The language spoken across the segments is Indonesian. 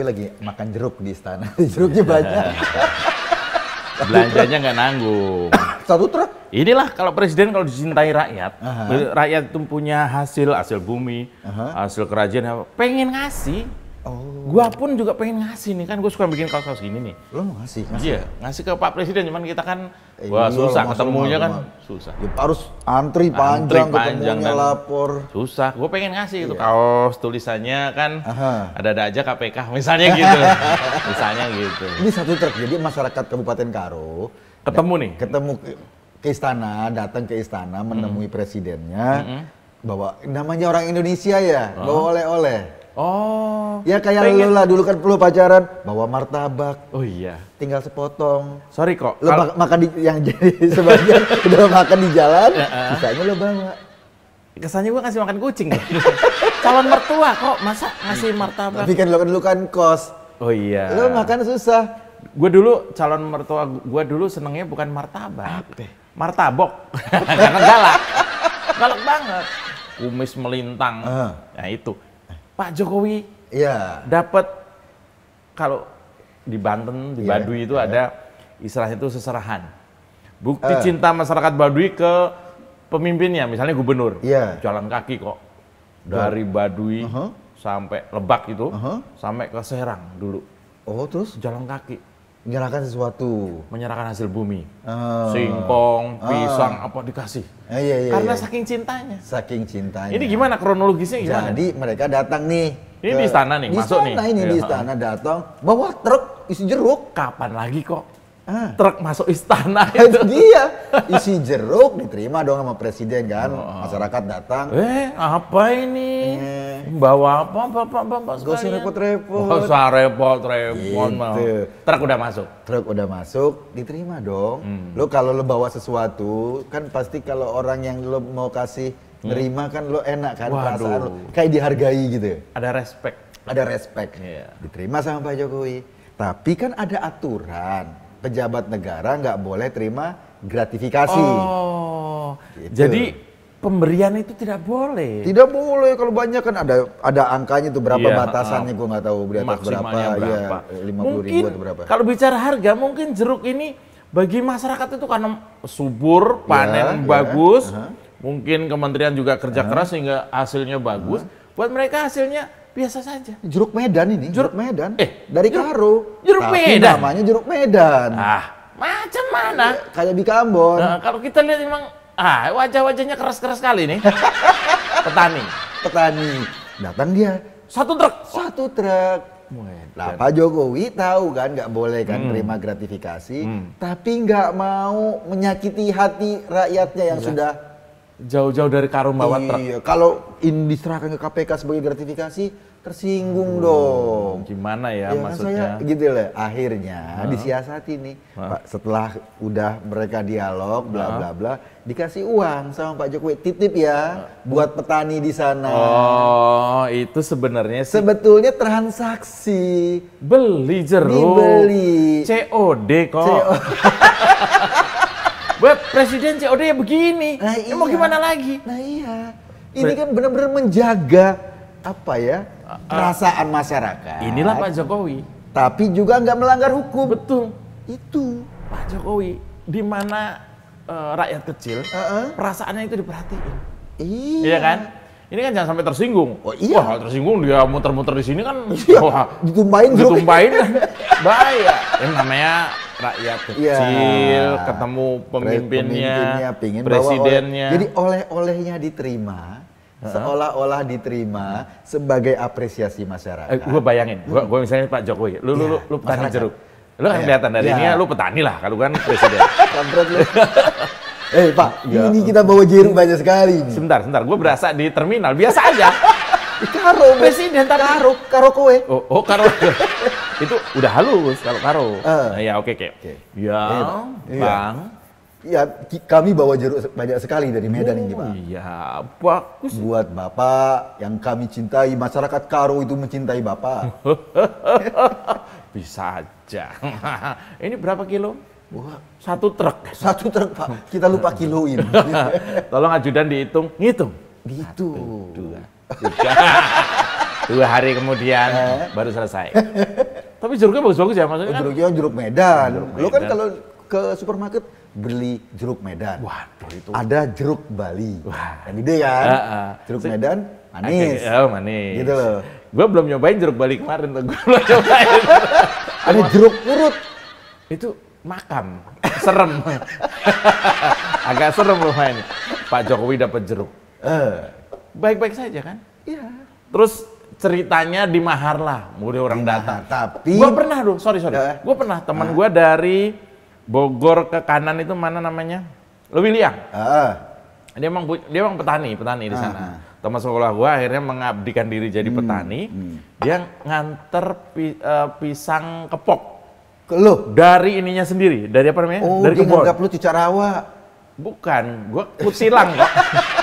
Jokowi lagi makan jeruk di istana. Jeruknya banyak. Belanjanya nggak nanggung. Satu truk. Inilah kalau presiden kalau dicintai rakyat, uh -huh. rakyat itu punya hasil hasil bumi, uh -huh. hasil kerajaan, pengen ngasih Oh. Gua pun juga pengen ngasih nih kan gue suka bikin kaos-kaos gini nih. lu mau ngasih? ngasih? Iya, ya? ngasih ke Pak Presiden cuman kita kan eh, wah susah ketemunya kan susah. Ya, harus antri panjang, antri panjang kan. lapor. Susah. Gue pengen ngasih iya. itu kaos tulisannya kan ada-ada aja KPK misalnya gitu. misalnya gitu. Ini satu truk jadi masyarakat Kabupaten Karo ketemu nih. Ketemu ke, istana, datang ke istana menemui mm presidennya. Mm -hmm. Bawa namanya orang Indonesia ya, oh. bawa oleh-oleh Oh. Ya kayak pengen. lu lah dulu kan lu pacaran bawa martabak. Oh iya. Tinggal sepotong. Sorry kok. Lu kalo... makan di yang jadi sebagian udah makan di jalan, sisanya lu bawa. Kesannya gua ngasih makan kucing. Ya? Calon mertua kok masa ngasih martabak. Tapi kan lu kan dulu kan kos. Oh iya. Lu makan susah. Gue dulu calon mertua gue dulu senengnya bukan martabak. Apa? Martabok. Jangan galak. Galak banget. Kumis melintang. Uh. Nah itu Pak Jokowi yeah. dapat kalau di Banten di yeah. Baduy itu yeah. ada istilahnya itu seserahan. Bukti uh. cinta masyarakat Baduy ke pemimpinnya, misalnya gubernur, yeah. jalan kaki kok dari Baduy uh -huh. sampai Lebak itu, uh -huh. sampai ke Serang dulu. Oh terus? Jalan kaki menyerahkan sesuatu menyerahkan hasil bumi oh. singkong pisang oh. apa dikasih eh, iya, iya, karena iya. saking cintanya saking cintanya ini gimana kronologisnya gimana jadi mereka datang nih ini ke, di istana nih di masuk istana nih ini iya. di istana datang bawa truk isi jeruk kapan lagi kok ah. truk masuk istana itu dia isi jeruk diterima dong sama presiden kan oh. masyarakat datang eh apa ini eh, Bawa apa, bapak, bapak Gak usah repot-repot. Gak usah repot-repot. Gitu. Truk udah masuk? Truk udah masuk, diterima dong. Hmm. Lo kalau lo bawa sesuatu, kan pasti kalau orang yang lo mau kasih hmm. nerima kan lo enak kan Waduh. perasaan lo. Kayak dihargai gitu. Ya? Ada respect. Ada respect. Yeah. Diterima sama Pak Jokowi. Tapi kan ada aturan. Pejabat negara nggak boleh terima gratifikasi. Oh. Gitu. Jadi pemberian itu tidak boleh. Tidak boleh kalau banyak kan ada ada angkanya tuh berapa iya, batasannya uh, gue nggak tahu di atas berapa, iya, berapa. ya lima ribu atau berapa. Kalau bicara harga mungkin jeruk ini bagi masyarakat itu karena subur panen yeah, iya. bagus, uh -huh. mungkin kementerian juga kerja uh -huh. keras sehingga hasilnya bagus. Uh -huh. Buat mereka hasilnya biasa saja. Jeruk Medan ini. Jeruk, Medan. Eh dari jeruk, Karo. Jeruk Tapi Medan. Namanya jeruk Medan. Ah macam mana? kayak di Ambon. Nah, kalau kita lihat memang Ah, wajah-wajahnya keras-keras sekali nih. Petani. Petani. Datang nah, dia. Satu truk. Satu truk. Nah, Pak Jokowi tahu kan nggak boleh kan hmm. terima gratifikasi, hmm. tapi nggak mau menyakiti hati rakyatnya yang ya. sudah jauh-jauh dari karung bawa iya, truk. kalau ini diserahkan ke KPK sebagai gratifikasi, tersinggung hmm, dong. Gimana ya, ya kan, maksudnya? Kan gitu loh. Akhirnya uh -huh. disiasati nih, uh Pak. Setelah udah mereka dialog, bla bla bla, dikasih uang sama Pak Jokowi titip ya uh. buat petani di sana. Oh, itu sebenarnya sih. sebetulnya transaksi beli jeruk, dibeli COD kok. CO buat presiden COD ya begini. Nah, ya iya. Mau gimana lagi? Nah iya. Ini kan benar-benar menjaga apa ya perasaan masyarakat. Inilah Pak Jokowi. Tapi juga nggak melanggar hukum. Betul. Itu Pak Jokowi. Di mana uh, rakyat kecil uh -uh. perasaannya itu diperhatiin. Iya. iya kan? Ini kan jangan sampai tersinggung. Oh iya. Wah, tersinggung dia muter-muter di sini kan. Iya. Wah, ditumpahin. Ditumpahin bahaya. Ini namanya rakyat kecil, ya. ketemu pemimpinnya, pemimpinnya presidennya. Oleh, jadi oleh-olehnya diterima, seolah-olah diterima sebagai apresiasi masyarakat. Eh, gue bayangin, gue hmm. gue misalnya Pak Jokowi, lu ya, lu lu, lu petani masyarakat. jeruk, lu kan iya. kelihatan dari iya. ya. ini lu petani lah, kalau kan presiden. Eh hey, Pak, ya. ini kita bawa jeruk banyak sekali. Sebentar, sebentar, gue berasa di terminal biasa aja karo presiden tapi karo karo kowe oh, oh karo itu udah halus kalau karo uh, nah, ya oke okay, oke okay. ya eh, bang iya. ya. ya kami bawa jeruk banyak sekali dari Medan oh, ini pak iya bagus buat bapak yang kami cintai masyarakat karo itu mencintai bapak bisa aja ini berapa kilo Wah, satu truk. Satu truk, Pak. Kita lupa kiloin. Tolong ajudan dihitung. Ngitung. Gitu. Satu, dua, Dua hari kemudian eh. baru selesai. Tapi jeruknya bagus-bagus ya maksudnya kan? Jeruknya jeruk Medan. Jeruk Medan. Lo kan kalau ke supermarket beli jeruk Medan. Waduh itu. Ada jeruk Bali. Wah. Kan ide kan? Uh, uh. Eh. Jeruk Se Medan manis. Okay. Oh manis. Gitu loh. Gue belum nyobain jeruk Bali kemarin tuh. Gue belum nyobain. Ada jeruk purut. Itu makam. Serem. Agak serem lumayan. Pak Jokowi dapat jeruk. Uh baik-baik saja kan? Iya. Terus ceritanya di mahar lah mulai orang iya, datang. Tapi gua pernah tuh, sorry sorry. Uh, gua pernah teman uh, gua dari Bogor ke kanan itu mana namanya? Lewiliang. Uh, ah. dia emang dia emang petani, petani di sana. Uh, Teman sekolah gua akhirnya mengabdikan diri jadi hmm, petani. Hmm. Dia nganter pi, uh, pisang kepok. Ke lo? Dari ininya sendiri, dari apa namanya? Oh, dari dia kebun. lu cucarawa. Bukan, gua kutilang kok.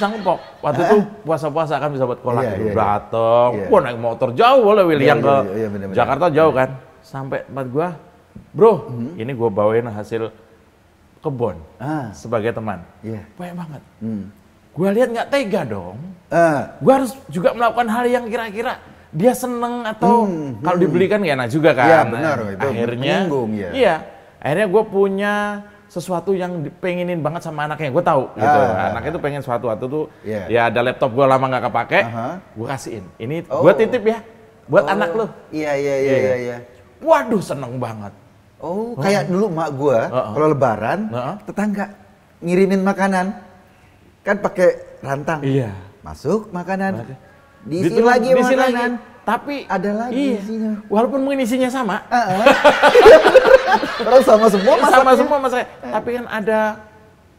Sangkok. Waktu itu eh? puasa-puasa kan bisa buat kolak. iya, iya, Dateng, iya. iya. naik motor jauh boleh William yang ke iya, iya, bener, bener. Jakarta iya. jauh kan. Sampai tempat gua, bro, hmm ini gua bawain hasil kebun ah. sebagai teman. Yeah. Banyak banget. Mm. Gua lihat nggak tega dong. Uh. Gua harus juga melakukan hal yang kira-kira dia seneng atau mm, kalau hmm, dibelikan hmm. gak enak juga kan. Iya benar. Itu akhirnya, ya. iya. Akhirnya gua punya sesuatu yang pengenin banget sama anaknya gue tahu gitu ah, nah, ah, anaknya tuh pengen suatu waktu tuh yeah. ya ada laptop gue lama nggak kepake uh -huh. gue kasihin ini oh. gue titip ya buat oh. anak lo iya iya, iya iya iya iya, iya. waduh seneng banget oh kayak dulu mak gue uh -uh. kalau lebaran uh -uh. tetangga ngirimin makanan kan pakai rantang iya masuk makanan diisi lagi makanan lagi tapi ada lagi iya, isinya. Walaupun mungkin isinya sama. Uh -uh. sama semua masaknya. Sama semua masaknya. Tapi kan ada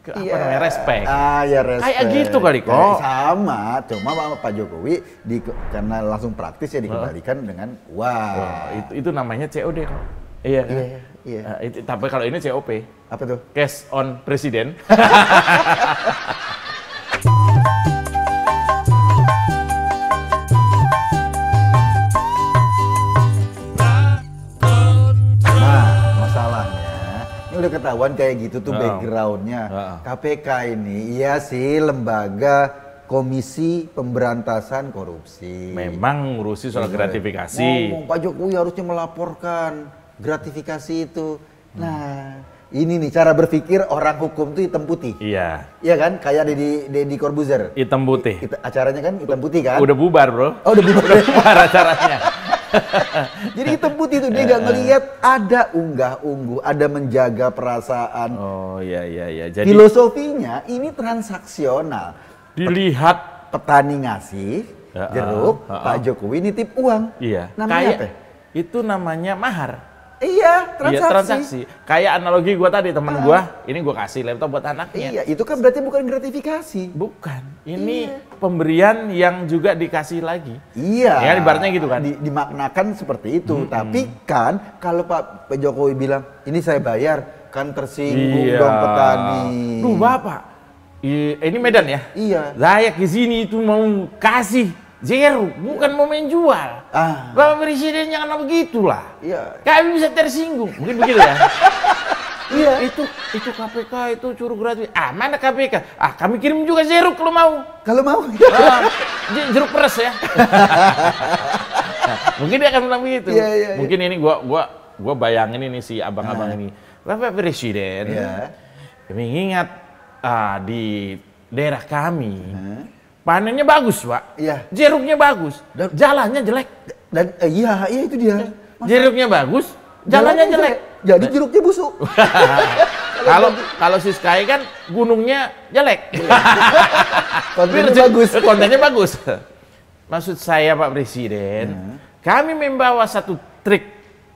ke, apa iya. namanya respect. Ah ya respect. Kayak gitu kali kok. Kayak sama, cuma Pak Jokowi di karena langsung praktis ya dikembalikan dengan wah. Wow. Oh, Itu itu namanya COD kok. Iya. Iya. Kan? Iya. Uh, tapi kalau ini COP. Apa tuh? Cash on presiden. udah ketahuan kayak gitu tuh backgroundnya. KPK ini iya sih lembaga Komisi Pemberantasan Korupsi. Memang ngurusi soal iya. gratifikasi. Ngomong Pak Jokowi harusnya melaporkan gratifikasi itu. Hmm. Nah, hmm. ini nih cara berpikir orang hukum tuh hitam putih. Iya. Iya kan? Kayak Deddy Deddy Corbuzier. Hitam putih. I, it, acaranya kan hitam putih kan? Udah bubar, Bro. Oh, udah bubar. udah bubar acaranya. Jadi hitam putih itu dia nggak ngelihat ada unggah ungguh, ada menjaga perasaan. Oh ya ya ya. Jadi filosofinya ini transaksional. Dilihat petani ngasih ya, jeruk, uh, uh, uh, Pak Jokowi nitip uang. Iya. Namanya Kayak, apa? Itu namanya mahar. Iya, iya, transaksi. Iya, transaksi. Kayak analogi gue tadi, teman gue, ini gue kasih laptop buat anaknya. Iya, itu kan berarti bukan gratifikasi. Bukan. Ini iya. pemberian yang juga dikasih lagi. Iya. Ya, ibaratnya gitu kan. Di, dimaknakan seperti itu. Hmm. Tapi kan, kalau Pak Jokowi bilang, ini saya bayar, kan tersinggung iya. dong petani. Duh, Bapak. Ini Medan ya? Iya. Layak di sini itu mau kasih Zero, bukan mau menjual. Ah. Bapak Presiden jangan begitulah. Iya. Kami bisa tersinggung. Mungkin begitu ya. Iya. Itu itu KPK itu curug gratis. Ah, mana KPK? Ah, kami kirim juga jeruk kalau mau. Kalau mau. Ah, jeruk peres ya. Mungkin dia akan bilang begitu. Iya, iya, iya. Mungkin iya. ini gua gua gua bayangin ini si abang-abang nah. ini. Bapak Presiden. Iya. Mengingat ah, di daerah kami. Uh panennya bagus pak iya jeruknya bagus dan, jalannya jelek dan eh, iya iya itu dia jeruknya bagus jalannya, jalannya jelek. jelek jadi jeruknya busuk kalau kalau si Sky kan gunungnya jelek kontennya bagus kontennya bagus maksud saya Pak Presiden iya. kami membawa satu trik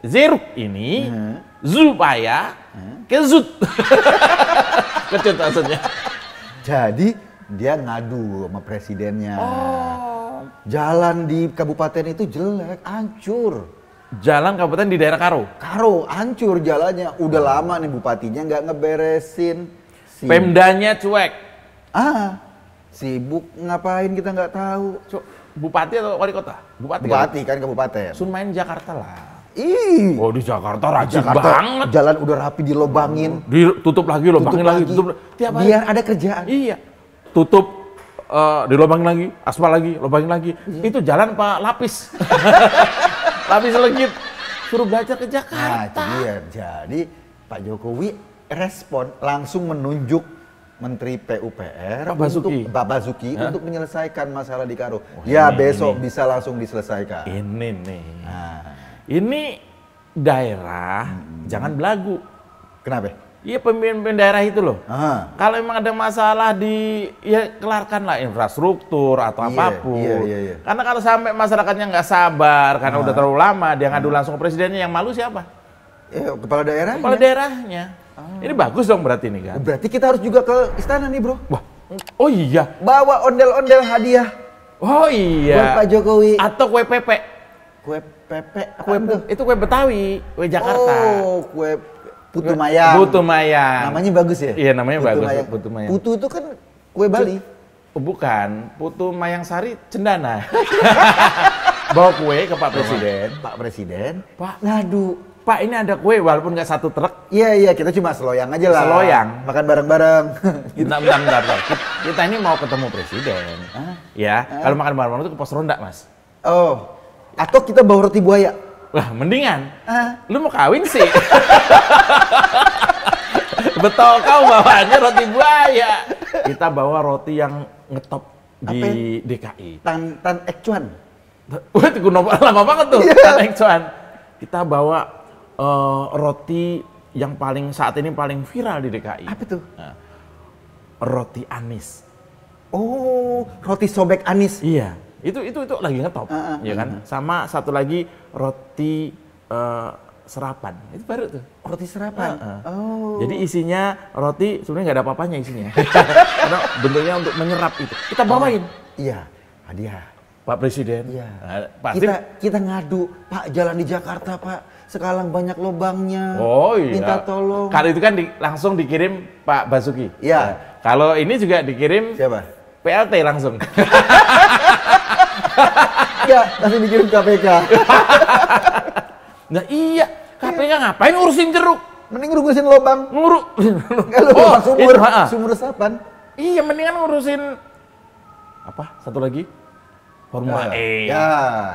jeruk ini hmm. supaya ya. kezut kecut maksudnya jadi dia ngadu sama presidennya. Oh. Jalan di kabupaten itu jelek, hancur. Jalan kabupaten di daerah Karo? Karo, hancur jalannya. Udah oh. lama nih bupatinya nggak ngeberesin. Si... Pemdanya cuek? Ah, sibuk ngapain kita nggak tahu. Cuk, bupati atau wali kota? Bupati, kan? bupati kan? kan kabupaten. Sun main Jakarta lah. Ih. Oh di Jakarta rajin Jakarta, banget. Jalan udah rapi dilobangin. Ditutup lagi, lobangin tutup lagi. lagi. Tutup. Tiap Biar hari. ada kerjaan. Iya tutup uh, eh, lubang lagi, aspal lagi, lubang lagi. Yeah. Itu jalan Pak lapis. lapis legit. Suruh belajar ke Jakarta. Nah, jadi, ya, jadi Pak Jokowi respon langsung menunjuk Menteri PUPR Pak Basuki. untuk Pak Basuki Hah? untuk menyelesaikan masalah di Karo. Oh, ya ini, besok ini. bisa langsung diselesaikan. Ini nih. Nah. Ini daerah hmm. jangan belagu. Kenapa? Iya pemimpin daerah itu loh. Aha. Kalau memang ada masalah di ya kelarkanlah infrastruktur atau iya, apapun. Iya, iya, iya. Karena kalau sampai masyarakatnya nggak sabar karena Aha. udah terlalu lama dia ngadu langsung ke presidennya yang malu siapa? Eh, kepala daerahnya. Kepala daerahnya. Ah. Ini bagus dong berarti ini. kan. Berarti kita harus juga ke istana nih, Bro. Wah. Oh iya. Bawa ondel-ondel hadiah. Oh iya. Buat Pak Jokowi. Atau kue pepek. Kue pepek. Kue itu kue Betawi, kue Jakarta. Oh, kue Putu Mayang. Putu Mayang. Namanya bagus ya? Iya, namanya Putu bagus. Mayang. Putu Mayang. Putu itu kan kue Bali. Bukan, Putu Mayang Sari cendana. Bawa kue ke Pak Presiden. Pak Presiden. Pak, ngadu. Pak ini ada kue walaupun nggak satu truk. Iya iya kita cuma seloyang aja lah. Seloyang. Makan bareng-bareng. Gitu. Bentar, bentar, bentar, bentar. Kita ini mau ketemu presiden. Ah? Ya. ah? Kalau makan bareng-bareng itu ke pos ronda mas. Oh. Atau kita bawa roti buaya. Wah, mendingan. Uh. Lu mau kawin sih. Betul kau bawanya roti buaya. Kita bawa roti yang ngetop di DKI. Tan Tan Ekcuan. Wah, itu lama banget tuh. Yeah. Tan Ekcuan. Kita bawa uh, roti yang paling saat ini paling viral di DKI. Apa tuh? Nah, roti anis. Oh, roti sobek anis. Iya. Itu itu itu lagi ngetop, uh, uh, ya kan? Ah, Sama satu lagi roti uh, serapan. Itu baru tuh, roti serapan. Uh, uh. Oh. Jadi isinya roti sebenarnya nggak ada apa-apanya isinya. Karena bentuknya untuk menyerap itu. Kita bawain. Oh, iya, hadiah. Pak Presiden. Iya. Pak pasti... Kita kita ngadu, Pak jalan di Jakarta, Pak. Sekarang banyak lubangnya. Oh iya. Minta tolong. Kalau itu kan di, langsung dikirim Pak Basuki. Iya. Nah, kalau ini juga dikirim Siapa? PLT langsung. ya, nanti dikirim KPK. nah iya, KPK iya, ngapain urusin jeruk? Mending ngurusin lobang. Ngurus. oh, sumur. Itu, ha -ha. sumur resapan. Iya, mendingan ngurusin apa? Satu lagi? Formula ya. E. Ya,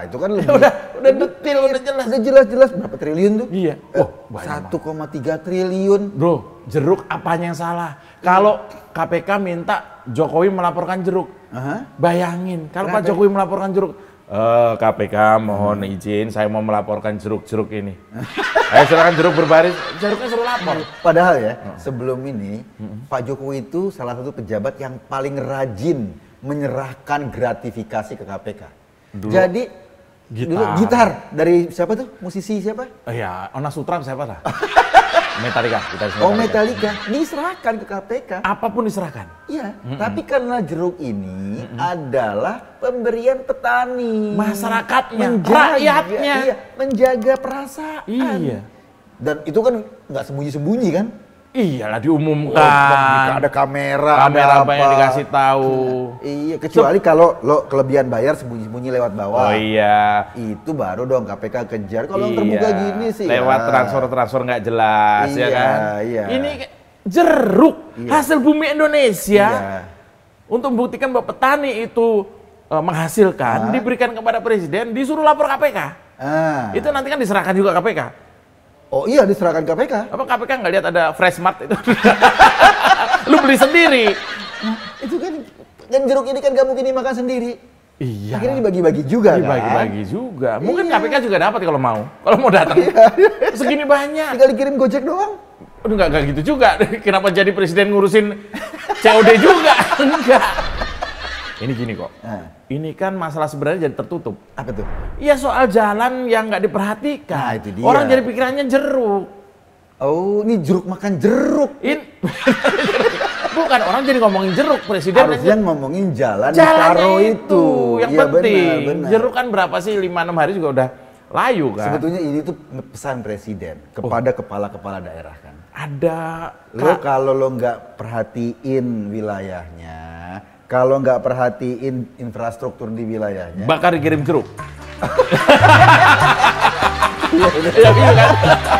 itu kan lebih. Ya, udah, udah detail, udah iya, jelas. Udah jelas-jelas berapa triliun tuh? Iya. Eh, Wah, satu eh, 1,3 triliun. Bro, jeruk apanya yang salah? Kalau KPK minta Jokowi melaporkan jeruk. Uh -huh. Bayangin, kalau Pak Jokowi melaporkan jeruk, Uh, eh, KPK mohon hmm. izin saya mau melaporkan jeruk-jeruk ini. Ayo silakan jeruk berbaris, jeruknya suruh lapor. Padahal ya, hmm. sebelum ini hmm. Pak Jokowi itu salah satu pejabat yang paling rajin menyerahkan gratifikasi ke KPK. Dulu, Jadi gitar. dulu gitar dari siapa tuh? Musisi siapa? Oh ya, Ona Sutra siapa lah? Oh, Metallica, Metallica. Oh Metallica, diserahkan ke KPK. Apapun diserahkan. Iya, mm -mm. tapi karena jeruk ini mm -mm. adalah pemberian petani, masyarakatnya, menjaga, rakyatnya, iya, menjaga perasaan. Iya. Dan itu kan nggak sembunyi-sembunyi kan? Iyalah diumumkan. Oh, ada kamera, kamera ada apa, yang dikasih tahu. Iya, kecuali so, kalau lo kelebihan bayar sembunyi-sembunyi lewat bawah. Oh iya. Itu baru dong KPK kejar. Kalau iya. terbuka gini sih. Lewat transfer ya. transfer-transfer nggak jelas ya iya, ya kan. Iya. Ini jeruk iya. hasil bumi Indonesia. Iya. Untuk membuktikan bahwa petani itu uh, menghasilkan, Hah? diberikan kepada presiden, disuruh lapor KPK. Ah. Itu nanti kan diserahkan juga KPK Oh iya diserahkan KPK. Apa KPK nggak lihat ada Freshmart itu? Lu beli sendiri. Nah, itu kan kan jeruk ini kan gak mungkin dimakan sendiri. Iya. Akhirnya dibagi-bagi juga Dibagi-bagi kan? juga. Iya. Mungkin iya. KPK juga dapat kalau mau. Kalau mau datang. Iya, iya, iya. Segini banyak. Tinggal dikirim Gojek doang. Aduh nggak gitu juga. Kenapa jadi presiden ngurusin COD juga? Enggak. Ini gini kok. Nah. Ini kan masalah sebenarnya jadi tertutup. Apa tuh? Iya soal jalan yang nggak diperhatikan. Nah, itu dia. Orang jadi pikirannya jeruk. Oh, ini jeruk makan jeruk. In... Bukan orang jadi ngomongin jeruk presiden harusnya yang ngomongin jalan taro itu. itu yang ya, penting. Benar, benar. Jeruk kan berapa sih lima enam hari juga udah layu kan. Sebetulnya ini tuh pesan presiden kepada oh. kepala-kepala oh. daerah kan. Ada lo kalau lo nggak perhatiin wilayahnya, kalau nggak perhatiin infrastruktur di wilayahnya. Bakar dikirim keruk. Iya, iya, iya, kan?